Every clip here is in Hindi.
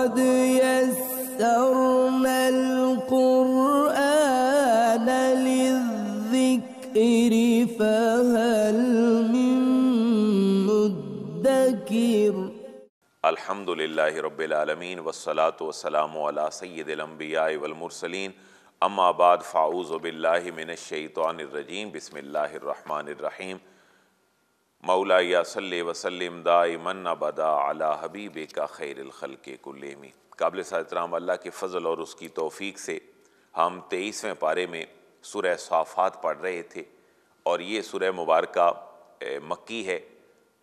قد يسرنا القرآن للذكر فهل من مدكر الحمد لله رب العالمين والصلاة والسلام على سيد الأنبياء والمرسلين أما بعد فاعوذ بالله من الشيطان الرجيم بسم الله الرحمن الرحيم मौला सल वसलम दामन बदा अला हबीब का खैरखल के कुलेमी काबिल सतराम अल्लाह के फ़ज़ल और उसकी तोफ़ी से हम तेईसवें पारे में सुरह साफ़ात पढ़ रहे थे और ये सुरह मुबारक मक्की है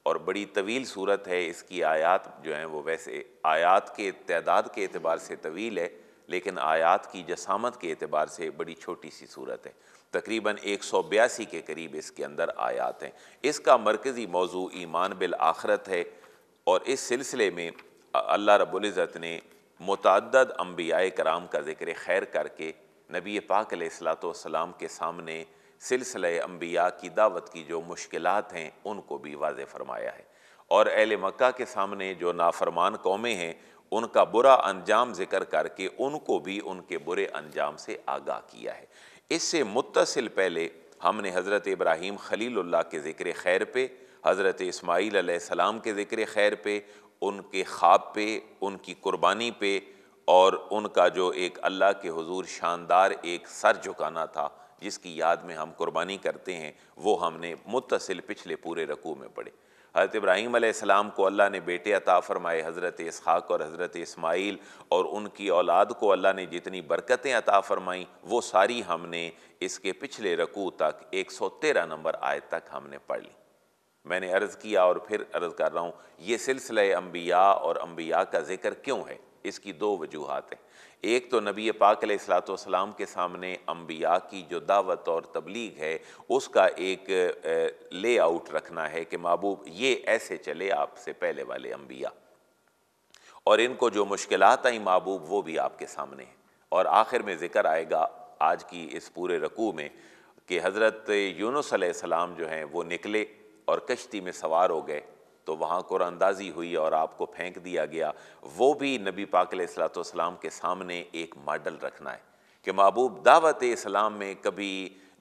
और बड़ी तवील सूरत है इसकी आयात जो हैं वो वैसे आयात के तदाद के अतबार से तवील है लेकिन आयात की जसामत के अतबार से बड़ी छोटी सी सूरत है तकरीबन एक सौ बयासी के करीब इसके अंदर आयात हैं इसका मरकज़ी मौजू ईमान बिल आखरत है और इस सिलसिले में अल्लाह रब्ज़त ने मतद अम्बिया कराम का ज़िक्र खैर करके नबी पाक सलाम के सामने सिलसिले अम्बिया की दावत की जो मुश्किल हैं उनको भी वाज फरमाया है और अहल मक् के सामने जो नाफरमान कौमें हैं उनका बुरा अंजाम जिक्र करके उनको भी उनके बुरे अंजाम से आगाह किया है इससे मुतसिल पहले हमने हज़रत इब्राहीम खलील्ला के ज़िक्र खैर पे हज़रत इसमाईल सलाम के ज़िक्र खैर पे उनके ख्वाब पे उनकी कुर्बानी पे और उनका जो एक अल्लाह के हजूर शानदार एक सर झुकाना था जिसकी याद में हम कुर्बानी करते हैं वो हमने मुतसिल पिछले पूरे रकू में पढ़े हज़रत इब्राहिम आसमाम को अल्लाह ने बेटे अता फ़रमाए हज़रत इसहाक़ और हज़रत इस्माइल और उनकी औलाद को अल्लाह ने जितनी बरकतें अता फ़रमाईं वो सारी हमने इसके पिछले रकू तक एक सौ तेरह नंबर आयत तक हमने पढ़ ली मैंने अर्ज़ किया और फिर अर्ज़ कर रहा हूँ ये सिलसिला अम्बिया और अम्बिया का ज़िक्र क्यों है इसकी दो वजूहत हैं एक तो नबी पाक सलाम के सामने अम्बिया की जो दावत और तबलीग है उसका एक लेआउट रखना है कि महबूब ये ऐसे चले आपसे पहले वाले अम्बिया और इनको जो मुश्किल आई महबूब वो भी आपके सामने हैं और आखिर में ज़िक्र आएगा आज की इस पूरे रकू में कि हज़रत यूनुस जो हैं वो निकले और कश्ती में सवार हो गए तो वहाँ कुरानंदाजी हुई और आपको फेंक दिया गया वो भी नबी पाक सलाम के सामने एक मॉडल रखना है कि महबूब दावत इस्लाम में कभी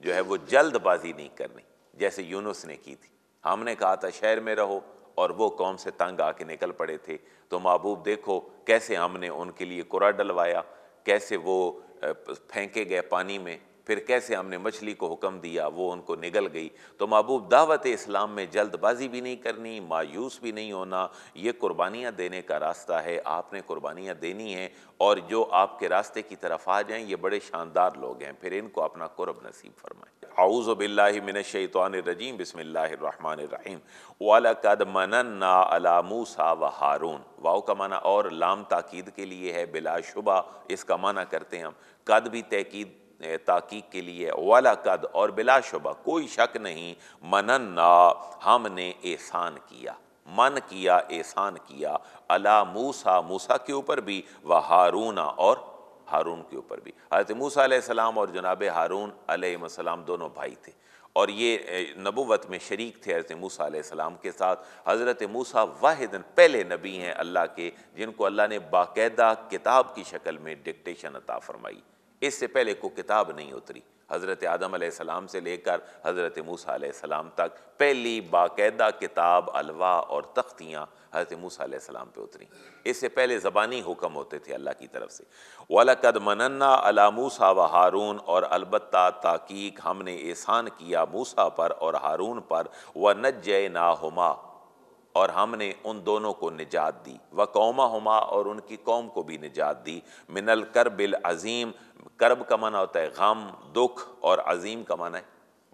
जो है वो जल्दबाजी नहीं करनी जैसे यूनुस ने की थी हमने कहा था शहर में रहो और वो कौम से तंग आके निकल पड़े थे तो महबूब देखो कैसे हमने उनके लिए कुरा डलवाया कैसे वो फेंके गए पानी में फिर कैसे हमने मछली को हुक्म दिया वो उनको निगल गई तो महबूब दावत इस्लाम में जल्दबाजी भी नहीं करनी मायूस भी नहीं होना ये कुर्बानियाँ देने का रास्ता है आपने कुर्बानियाँ देनी हैं और जो आपके रास्ते की तरफ आ जाएँ ये बड़े शानदार लोग हैं फिर इनको अपना कुरब नसीब फरमाएँ आऊज़ बिल्लामिनशैतरजीम बसमिल्लाम वाला कद मना अला मूसा व हारून वाओ का माना और लाम ताकीद के लिए है बिलाशुबा इसका माना करते हैं हम कद भी तहकीद ताकीक के लिए वाला कद और बिलाशुबा कोई शक नहीं मनन्ना हमने एहसान किया मन किया एहसान किया अला मूसा मूसा के ऊपर भी व हारूना और हारून के ऊपर भी हजरत मूसा सलाम और जनाब हारून अलैहिस्सलाम दोनों भाई थे और ये नबूवत में शरीक थे हज़रत मूसा सलाम के साथ हज़रत मूसा वाहिदन पहले नबी हैं अल्लाह के जिनको अल्लाह ने बाकायदा किताब की शक्ल में डिक्टेशन अता फरमाई इससे पहले को किताब नहीं उतरी हज़रत आदम सलाम से लेकर हज़रत मूसा सलाम तक पहली बाकायदा किताब अलवा और तख्तियाँ हज़रत मूसा सलाम पे उतरी इससे पहले ज़बानी हुक्म होते थे अल्लाह की तरफ से वालकद मनन्ना अला मूसा व हारून और अलबत् ताकीक हमने एहसान किया मूसा पर और हारून पर व नजय नाहुमा और हमने उन दोनों को निजात दी व कौमा हुमा और उनकी कौम को भी निजात दी मिनल कर बिल अज़ीम करब का माना होता है गम दुख और अजीम का माना है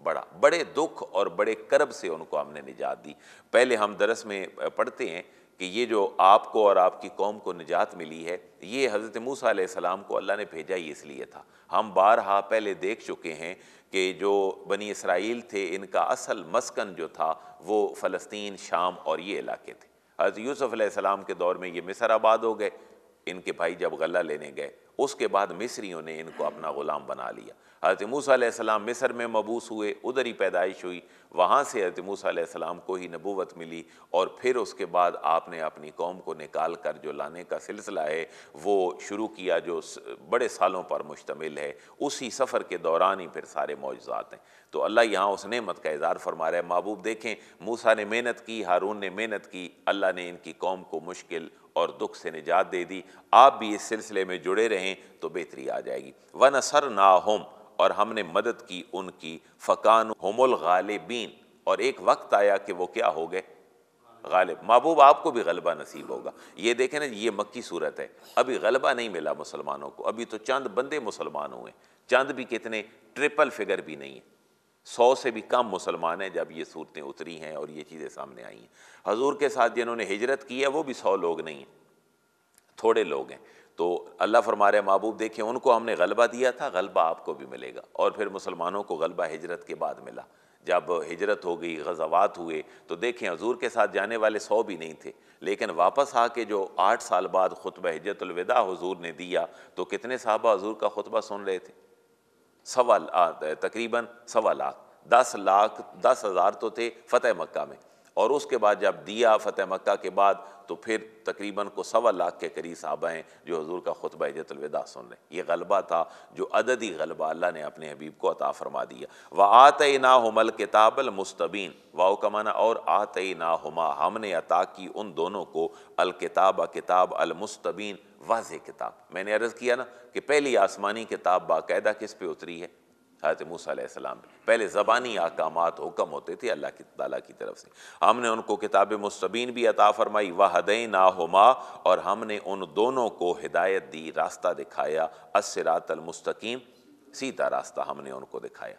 बड़ा बड़े दुख और बड़े करब से उनको हमने निजात दी पहले हम दरस में पढ़ते हैं कि ये जो आपको और आपकी कौम को निजात मिली है ये हज़रत मूसा सलाम को अल्लाह ने भेजा ही इसलिए था हम बारहा पहले देख चुके हैं कि जो बनी इसराइल थे इनका असल मस्कन जो था वो फ़लस्तीन शाम और ये इलाके थे हज़रत यूसुफ़ के दौर में ये मिसर आबाद हो गए इनके भाई जब गला लेने गए उसके बाद मिस्रियों ने इनको अपना ग़ुलाम बना लिया हज़रत मूसम मिस्र में मबूस हुए उधर ही पैदाइश हुई वहाँ से हज़रत मूसम को ही नबूवत मिली और फिर उसके बाद आपने अपनी कौम को निकाल कर जो लाने का सिलसिला है वो शुरू किया जो बड़े सालों पर मुश्तमिल है उसी सफ़र के दौरान ही फिर सारे मौजात हैं तो अल्लाह यहाँ उस नेमत का इजहार फरमा रहा है महबूब देखें मूसा ने मेहनत की हारून ने मेहनत की अल्लाह ने इनकी कौम को मुश्किल और दुख से निजात दे दी आप भी इस सिलसिले में जुड़े रहें तो बेहतरी आ जाएगी वन असर ना होम और हमने मदद की उनकी फ़कान हमल गालिबीन और एक वक्त आया कि वो क्या हो गए गालिब महबूब आपको भी गलबा नसीब होगा ये देखें ना ये मक्की सूरत है अभी गलबा नहीं मिला मुसलमानों को अभी तो चंद बंदे मुसलमान हुए चंद भी कितने ट्रिपल फिगर भी नहीं है सौ से भी कम मुसलमान हैं जब ये सूरतें उतरी हैं और ये चीज़ें सामने आई हैं हजूर के साथ जिन्होंने हिजरत की है वो भी सौ लोग नहीं हैं थोड़े लोग हैं तो अल्लाह फरमा रहे महबूब देखें उनको हमने गलबा दिया था गलबा आपको भी मिलेगा और फिर मुसलमानों को गलबा हिजरत के बाद मिला जब हिजरत हो गई गजवात हुए तो देखें हजूर के साथ जाने वाले सौ भी नहीं थे लेकिन वापस आके जो आठ साल बाद खुतब हिजरतलविदा हजूर ने दिया तो कितने साहबा हजूर का खुतबा सुन रहे थे सवा तकरीबन सवा लाख दस लाख दस हज़ार तो थे फतेह मक्का में और उसके बाद जब दिया फतेह मक्का के बाद तो फिर तकरीबन को सवा लाख के करीब साहबाएँ जो हजूर का खुतबा इजतलविदा सुन रहे ये गलबा था जो अददी गलबा अल्लाह ने अपने हबीब को अता फरमा दिया व आत ना हमल किताबल मुस्तबीन वाओ कमाना और आत ना हमा हमने अता की उन दोनों को अलकिताब किताब अलमुस्तबीन वाज किताब मैंने अर्ज़ किया ना कि पहली आसमानी किताब बाकायदा किस पे उतरी है हज़रत मूसम पहले ज़बानी अहकाम हुक्म होते थे अल्लाह की तला की तरफ से हमने उनको किताब मुस्तबीन भी अता फ़रमाई वहदई ना हुमा और हमने उन दोनों को हिदायत दी रास्ता दिखाया असरातलमस्तकीम सीधा रास्ता हमने उनको दिखाया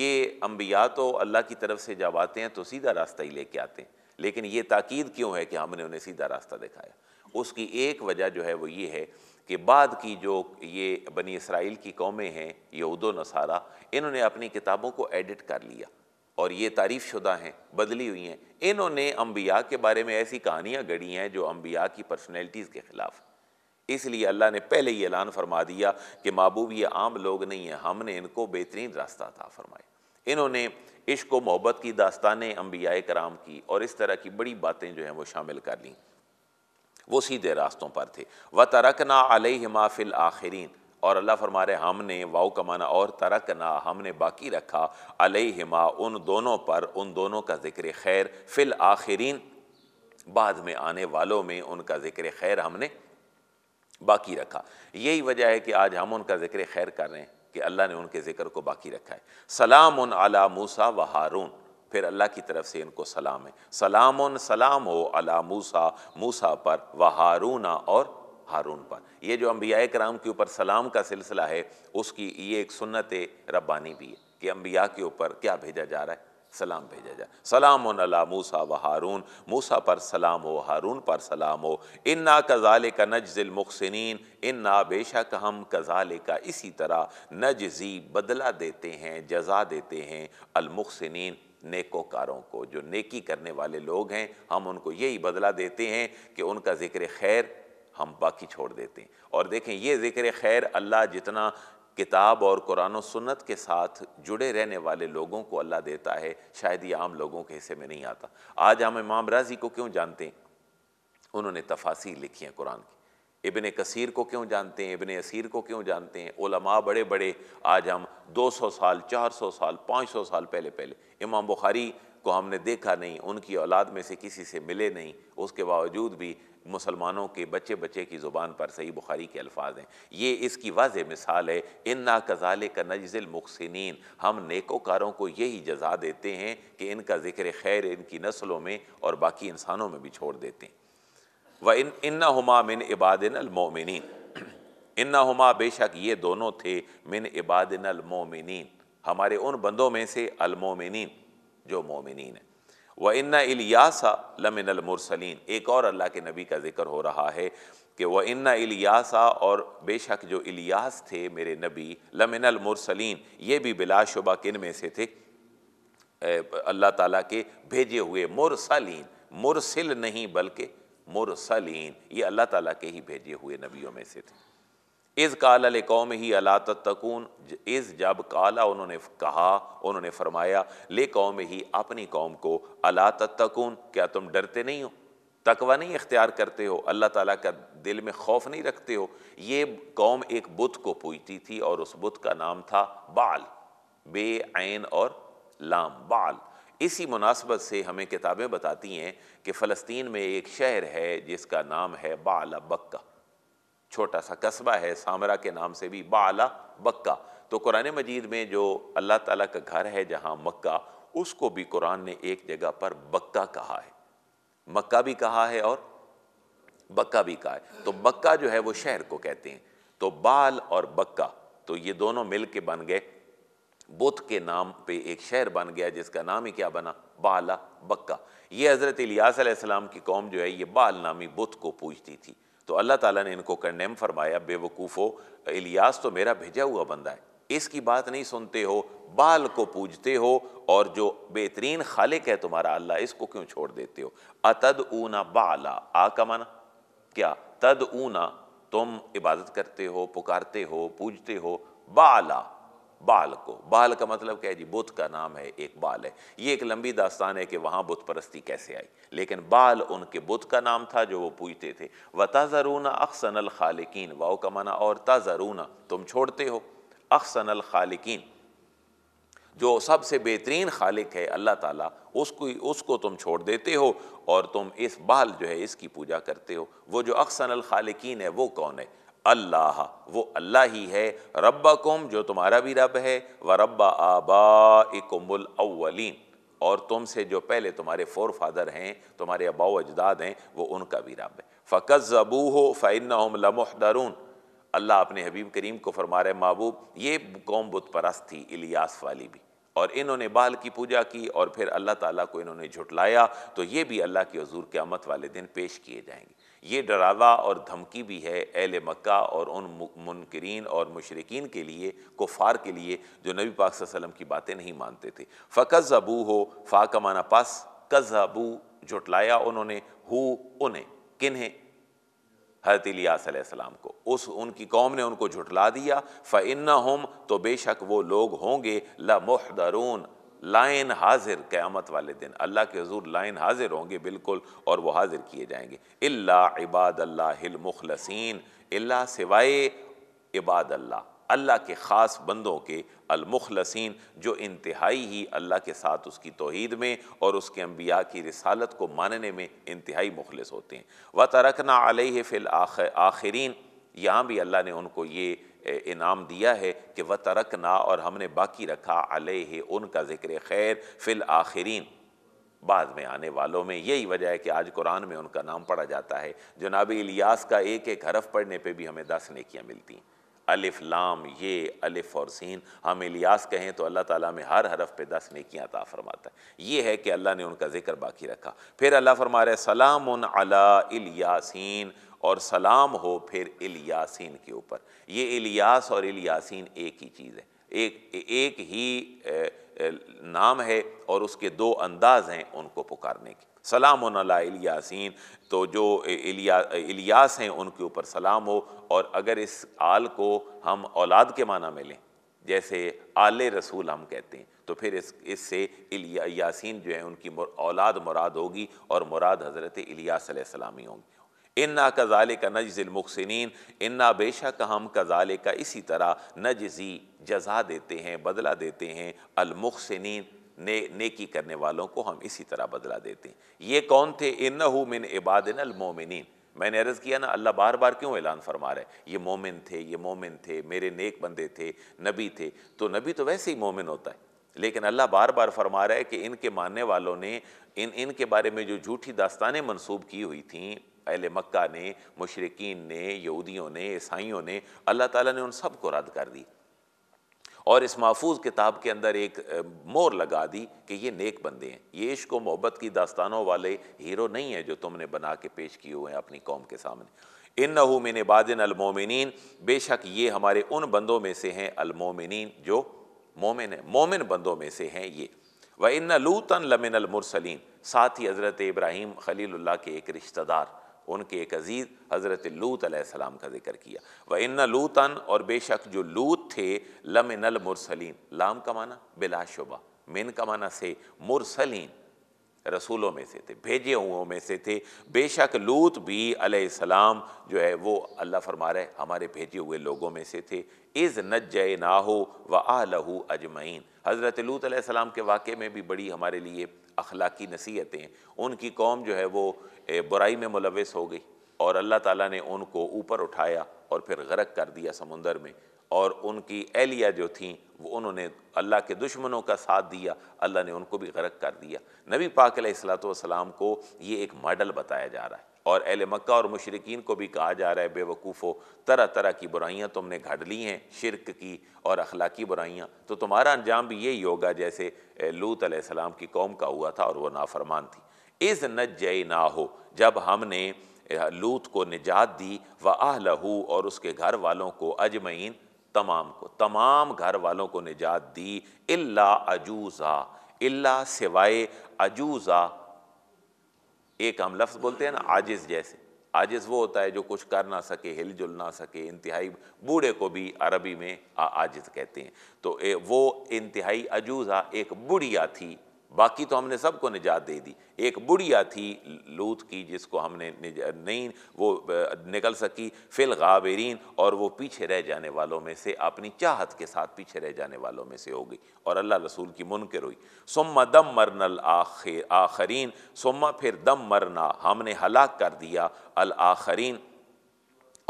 ये अम्बिया तो अल्लाह की तरफ से जब आते हैं तो सीधा रास्ता ही लेके आते हैं लेकिन ये ताक़द क्यों है कि हमने उन्हें सीधा रास्ता दिखाया उसकी एक वजह जो है वो ये है के बाद की जो ये बनी इसराइल की कौमें हैं यहूद नसारा इन्होंने अपनी किताबों को एडिट कर लिया और ये तारीफ़ शुदा हैं बदली हुई हैं इन्होंने अम्बिया के बारे में ऐसी कहानियाँ गढ़ी हैं जो अम्बिया की पर्सनैलिटीज़ के ख़िलाफ़ इसलिए अल्लाह ने पहले ही ऐलान फरमा दिया कि महबूब ये आम लोग नहीं हैं हमने इनको बेहतरीन रास्ता था फरमाए इन्होंने इश्क मोहब्बत की दास्तान अम्बिया कराम की और इस तरह की बड़ी बातें जो हैं वो शामिल कर लीं वो सीधे रास्तों पर थे व तरक तरकना अलमाफिल आखिरीन और अल्लाह फरमा रहे हमने वाऊ कमाना और तरक ना हमने बाकी रखा अलहिमा उन दोनों पर उन दोनों का जिक्र खैर फिल आखिरीन बाद में आने वालों में उनका जिक्र खैर हमने बाकी रखा यही वजह है कि आज हम उनका जिक्र खैर कर रहे हैं कि अल्लाह ने उनके ज़िक्र को बाकी रखा है सलाम उन अला मूसा व हारून फिर अल्लाह की तरफ से इनको सलाम है सलाम सलाम हो अला मूसा मूसा पर व हारूना और हारून पर ये जो अम्बिया कराम के ऊपर सलाम का सिलसिला है उसकी ये एक सुन्नत रब्बानी भी है कि अम्बिया के ऊपर क्या भेजा जा रहा है सलाम भेजा जाए सलाम अला मूसा व हारून मूसा पर सलाम हो हारून पर सलाम हो इन ना कज़ाल का नजल मुखसिन इन ना बेशक हम कज़ाल का इसी तरह जी बदला देते हैं जजा देते हैं अलमुखसिन नेकोकारों को जो नेकी करने वाले लोग हैं हम उनको यही बदला देते हैं कि उनका ज़िक्र खैर हम बाकी छोड़ देते हैं और देखें ये ज़िक्र खैर अल्लाह जितना किताब और कुरान सुन्नत के साथ जुड़े रहने वाले लोगों को अल्लाह देता है शायद ये आम लोगों के हिस्से में नहीं आता आज हम इमाम राजी को क्यों जानते हैं उन्होंने तफासी लिखी हैं कुरान की इबन कसीर को क्यों जानते हैं इबन असीर को क्यों जानते हैं ओलमा बड़े बड़े आज हम 200 साल 400 साल 500 साल पहले पहले इमाम बुखारी को हमने देखा नहीं उनकी औलाद में से किसी से मिले नहीं उसके बावजूद भी मुसलमानों के बच्चे बच्चे की ज़ुबान पर सही बुखारी के अल्फाज हैं ये इसकी वाज मिसाल है इन ना कज़ाल का नजल मुखसिन हम नेकोकारों को यही जजा देते हैं कि इनका ज़िक्र खैर इनकी नस्लों में और बाकी इंसानों में भी छोड़ देते हैं व इन इन्ना हमा मिन इबादिन अलमोमिन इन्ना हमा बेशक ये दोनों थे मिन इबादिन अलमोमिन हमारे उन बंदों में से अलमोमिन जो मोमिन है व इन्ना इलियासा लमिन अलमरसलिन एक और अल्लाह के नबी का जिक्र हो रहा है कि वह इन्ना इलियासा और बेशक जो इलियास थे मेरे नबी लमिन अलमरसलिन ये भी बिलाशुबा किन में से थे अल्लाह ताला के भेजे हुए मुरसलिन मुरसिल नहीं बल्कि मुरसलीन ये अल्लाह ताला के ही भेजे हुए नबियों में से थे इज़ काल कौम ही अला तकून इज़ जब काला उन्होंने कहा उन्होंने फरमाया ले कौम ही अपनी कौम को अला तकून क्या तुम डरते नहीं हो तकवा नहीं इख्तियार करते हो अल्लाह ताला का दिल में खौफ नहीं रखते हो ये कौम एक बुत को पूजती थी और उस बुत का नाम था बाल बे आन और लाम बाल इसी मुनासबत से हमें किताबें बताती हैं कि फ़लस्तीन में एक शहर है जिसका नाम है बाला बक्का छोटा सा कस्बा है सामरा के नाम से भी बाला बक्का तो कुरान मजीद में जो अल्लाह ताला का घर है जहाँ मक्का उसको भी कुरान ने एक जगह पर बक्का कहा है मक्का भी कहा है और बक्का भी कहा है तो बक्का जो है वो शहर को कहते हैं तो बाल और बक्का तो ये दोनों मिल के बन गए बुत के नाम पे एक शहर बन गया जिसका नाम ही क्या बना बाला बक्का ये हज़रत इलियासम की कौम जो है ये बाल नामी बुत को पूजती थी तो अल्लाह ताला ने इनको कंडेम फरमाया बेवकूफ़ो इलियास तो मेरा भेजा हुआ बंदा है इसकी बात नहीं सुनते हो बाल को पूजते हो और जो बेहतरीन खालिक है तुम्हारा अल्लाह इसको क्यों छोड़ देते हो अतद ऊना बाला आ का माना क्या तद ऊना तुम इबादत करते हो पुकारते हो पूजते हो बाला बाल को बाल का मतलब क्या है जी बुद्ध का नाम है एक बाल है ये एक लंबी दास्तान है कि वहाँ बुद्ध परस्ती कैसे आई लेकिन बाल उनके बुद्ध का नाम था जो वो पूछते थे व अक्सन अल खालिकीन वाओ का माना और ताज़रूना तुम छोड़ते हो अल खालिकीन जो सबसे बेहतरीन खालिक है अल्लाह ताला उसको उसको तुम छोड़ देते हो और तुम इस बाल जो है इसकी पूजा करते हो वो जो अक्सनल खालिकीन है वो कौन है अल्लाह वो अल्लाह ही है रब्बा कुम जो तुम्हारा भी रब है व रब्बा आबा इकुमुल अव्वलीन और तुमसे जो पहले तुम्हारे फोर फादर हैं तुम्हारे अबाव अजदाद हैं वो उनका भी रब है फ़कत ज़बू हो फ़ैन लमहदरून अल्लाह अपने हबीब करीम को फरमा रहे महबूब ये कौम बुत परस्त थी इलियास वाली भी और इन्होंने बाल की पूजा की और फिर अल्लाह ताला को इन्होंने झुटलाया तो ये भी अल्लाह के हजूर आमत वाले दिन पेश किए जाएंगे ये डरावा और धमकी भी है एल मक्का और उन मुनकरीन और मशरकिन के लिए कुफ़ार के लिए जो नबी पाक वसलम की बातें नहीं मानते थे फ़कस अबू हो का माना पास कज़ अबू जुटलाया उन्होंने हु उन्हें किन्हें हजरत इलियासम को उस उनकी कौम ने उनको झुटला दिया इन्ना हम तो बेशक वो लोग होंगे मुहदरून लाइन हाजिर क़्यामत वाले दिन अल्लाह के हजूर लाइन हाजिर होंगे बिल्कुल और वह हाजिर किए जाएंगे अल्ला इबाद अल्लामुखलसिन अल्ला सिवाए इबाद अल्लाह अल्लाह के ख़ास बंदों के अलमुखलसिन जो इंतहाई ही अल्लाह के साथ उसकी तोहद में और उसके अम्बिया की रसालत को मानने में इंतहाई मुखलस होते हैं व तरकना अलह फ़िल आखरीन यहाँ भी अल्लाह ने उनको ये इनाम दिया है कि वह तरक ना और हमने बाकी रखा अलह उनका ज़िक्र खैर फिल आखिरीन बाद में आने वालों में यही वजह है कि आज कुरान में उनका नाम पढ़ा जाता है जनाब इलियास का एक एक हरफ पढ़ने पर भी हमें दस नेकियां मिलती अलिफ लाम ये अलिफ और सीन हम इलियास कहें तो अल्लाह ताला में हर हरफ पे दस नेकियां ता फरमाता है ये है कि अल्लाह ने उनका जिक्र बाकी रखा फिर अल्लाह फरमा रहे सलाम अला इलियासिन और सलाम हो फिर इलियासीन के ऊपर ये इलियास और इलियासीन एक ही चीज़ है एक एक ही नाम है और उसके दो अंदाज हैं उनको पुकारने के सलाम इलियासीन तो जो इलिया इलियास हैं उनके ऊपर सलाम हो और अगर इस आल को हम औलाद के माना में लें जैसे आल रसूल हम कहते हैं तो फिर इस इससे इलिया यासीन जो है उनकी मुर, औलाद मुराद होगी और मुराद हज़रत इलियासम होंगी इन्ना कज़ाल का मुखसिन इन्ना बेशक हम कज़ाल का इसी तरह नजजी जजा देते हैं बदला देते हैं अलमुखसिन ने नेकी करने वालों को हम इसी तरह बदला देते हैं ये कौन थे इन मिन इबादिन अलमोमिन मैंने अर्ज़ किया ना अल्लाह बार बार क्यों ऐलान फरमा रहे ये मोमिन थे ये मोमिन थे मेरे नेक बंदे थे नबी थे तो नबी तो वैसे ही मोमिन होता है लेकिन अल्लाह बार बार फरमा रहा है कि इनके मानने वालों ने इन इनके बारे में जो झूठी दास्तानें मंसूब की हुई थी अहल मक्का ने मुशरकिन ने यहूदियों ने ईसाइयों ने अल्लाह ताला ने उन सब को रद्द कर दी और इस महफूज किताब के अंदर एक मोर लगा दी कि ये नेक बंदे हैं ये इश्को मोहब्बत की दास्तानों वाले हीरो नहीं है जो तुमने बना के पेश किए हुए हैं अपनी कौम के सामने इन मिन बादिन अलमोमिन बेशक ये हमारे उन बंदों में से हैं अलमोमिन जो मोमिन है मोमिन बंदों में से हैं ये व इन लूतन लमिन अलमरसलिन साथ ही हज़रत इब्राहिम खलील के एक रिश्तेदार उनके एक अज़ीज़ हज़रत लूत सलाम का जिक्र किया व इन लूतन और बेशक जो लूत थे लम नल मुरसलिन लाम का माना बिलाशुबा मिन का माना से मुरसलिन रसूलों में से थे भेजे हुओं में से थे बेशक लूत भी अलैहिस्सलाम जो है वो अल्लाह फरमा रहे हमारे भेजे हुए लोगों में से थे इज़ ना हो व आहू अजमैन हज़रत लूत अलैहिस्सलाम के वाक़े में भी बड़ी हमारे लिए अखलाकी नसीहतें उनकी कौम जो है वो बुराई में मुलविस हो गई और अल्लाह ताला ने उनको ऊपर उठाया और फिर गरक कर दिया समुंदर में और उनकी एहलिया जो थीं वो उन्होंने अल्लाह के दुश्मनों का साथ दिया अल्लाह ने उनको भी गर्क कर दिया नबी पाक सलाम को ये एक मॉडल बताया जा रहा है और अहल मक्का और मशरकिन को भी कहा जा रहा है बेवकूफ़ों तरह तरह की बुराइयाँ तुमने घड़ ली हैं शिरक की और अखलाकी बुराइयाँ तो तुम्हारा अंजाम भी यही होगा जैसे लूत आसमाम की कौम का हुआ था और वह नाफरमान थी इज़ नजय ना हो जब हमने लूत को निजात दी व लहू और उसके घर वालों को अजमैन तमाम को तमाम घर वालों को निजात दी इल्ला अजूज़ा इल्ला सिवाय अजूज़ा एक हम लफ्ज़ बोलते हैं ना आजिज़ जैसे आजिज़ वो होता है जो कुछ कर ना सके हिल जुल ना सके इंतहाई बूढ़े को भी अरबी में आजिज़ कहते हैं तो ए, वो इंतहाई अजूज़ा एक बुढ़िया थी बाकी तो हमने सबको निजात दे दी एक बुढ़िया थी लूत की जिसको हमने नहीं वो निकल सकी फिल गाबरीन और वो पीछे रह जाने वालों में से अपनी चाहत के साथ पीछे रह जाने वालों में से हो गई और अल्लाह रसूल की मुनकर हुई सुम्मा दम मरनल आखिर आखरीन सुम्मा फिर दम मरना हमने हलाक कर दिया अल आखरीन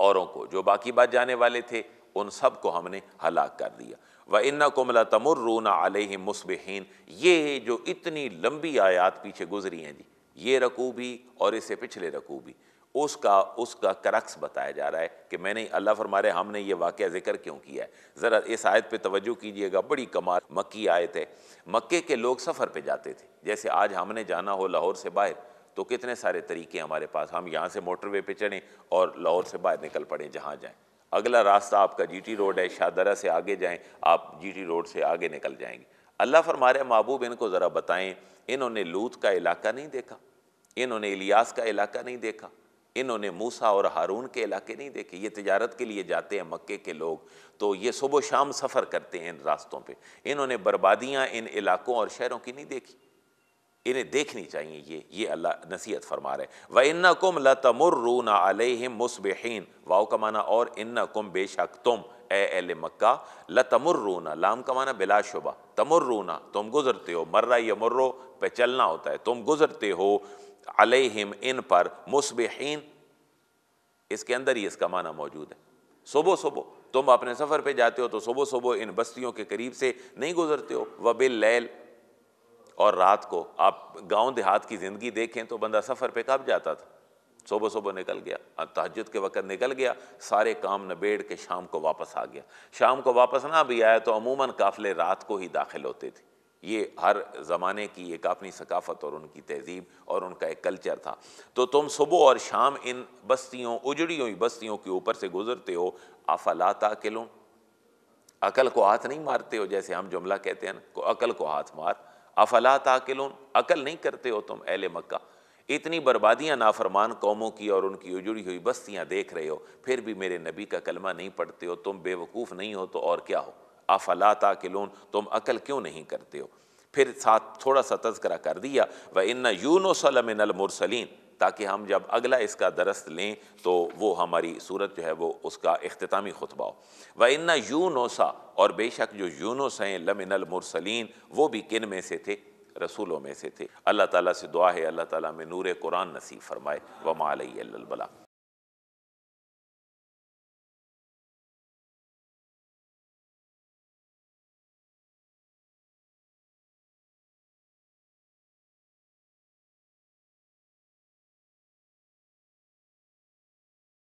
औरों को जो बाकी बात जाने वाले थे उन सब को हमने हलाक कर दिया व इन्ना कोमला तमर रोना आलह मुसबहन ये जो इतनी लंबी आयात पीछे गुजरी हैं जी ये रकू भी और इससे पिछले रकू भी उसका उसका करक्स बताया जा रहा है कि मैंने अल्लाह फरमारे हमने ये वाक़ जिक्र क्यों किया है ज़रा इस आयत पे तोज्जो कीजिएगा बड़ी कमाल मक्की आयत है मक्के के लोग सफ़र पर जाते थे जैसे आज हमने जाना हो लाहौर से बाहर तो कितने सारे तरीके हमारे पास हम यहाँ से मोटरवे पर चढ़ें और लाहौर से बाहर निकल पड़ें जहाँ जाएँ अगला रास्ता आपका जीटी रोड है शाहदरा से आगे जाएं आप जीटी रोड से आगे निकल जाएंगे अल्लाह फरमा रहे महबूब इनको ज़रा बताएं इन्होंने लूत का इलाका नहीं देखा इन्होंने इलियास का इलाका नहीं देखा इन्होंने मूसा और हारून के इलाके नहीं देखे ये तजारत के लिए जाते हैं मक्के के लोग तो ये सुबह शाम सफ़र करते हैं इन रास्तों पर इन्होंने बर्बादियाँ इन इलाकों और शहरों की नहीं देखी इन्हें देखनी चाहिए ये ये अल्लाह नसीहत फरमा रहे व इन्ना कुम लतमर्रून अलहम मुसबहन वाओ का माना और इन्ना कुम बेशक तुम एल मक्का लतमर्रून लाम का माना बिलाशुबा तमर्रूना तुम गुजरते हो मर्रा या मुर्रो पे चलना होता है तुम गुजरते हो अलहम इन पर मुसबहन इसके अंदर ही इसका माना मौजूद है सुबह सुबह तुम अपने सफ़र पे जाते हो तो सुबह सुबह इन बस्तियों के करीब से नहीं गुजरते हो व बिल लैल और रात को आप गांव देहात की ज़िंदगी देखें तो बंदा सफ़र पे कब जाता था सुबह सुबह निकल गया तहजद के वक्त निकल गया सारे काम नबेड़ के शाम को वापस आ गया शाम को वापस ना भी आया तो अमूमन काफ़िले रात को ही दाखिल होते थे ये हर ज़माने की एक अपनी सकाफ़त और उनकी तहजीब और उनका एक कल्चर था तो तुम सुबह और शाम इन बस्तियों उजड़ी हुई बस्तियों के ऊपर से गुजरते हो आफलाता लो अकल को हाथ नहीं मारते हो जैसे हम जुमला कहते हैं ना अकल को हाथ मार अफला ताकिलोन अकल नहीं करते हो तुम एहले मक्का इतनी बर्बादियाँ नाफरमान कौमों की और उनकी उजुड़ी हुई बस्तियाँ देख रहे हो फिर भी मेरे नबी का कलमा नहीं पढ़ते हो तुम बेवकूफ़ नहीं हो तो और क्या हो अफला ताकिलोन तुम अकल क्यों नहीं करते हो फिर साथ थोड़ा सा तस्करा कर दिया व इन यूनसलमिनमरसलिन ताकि हम जब अगला इसका दरस्त लें तो वो हमारी सूरत जो है वो उसका अख्तामी खुतबा हो व इन्ना यूनोसा और बेशक जो यूनोस हैं लमिनमरसलिन वो भी किन में से थे रसूलों में से थे अल्लाह ताला से दुआ है अल्लाह ताला में नूर कुरान नसीब फरमाए व मालबला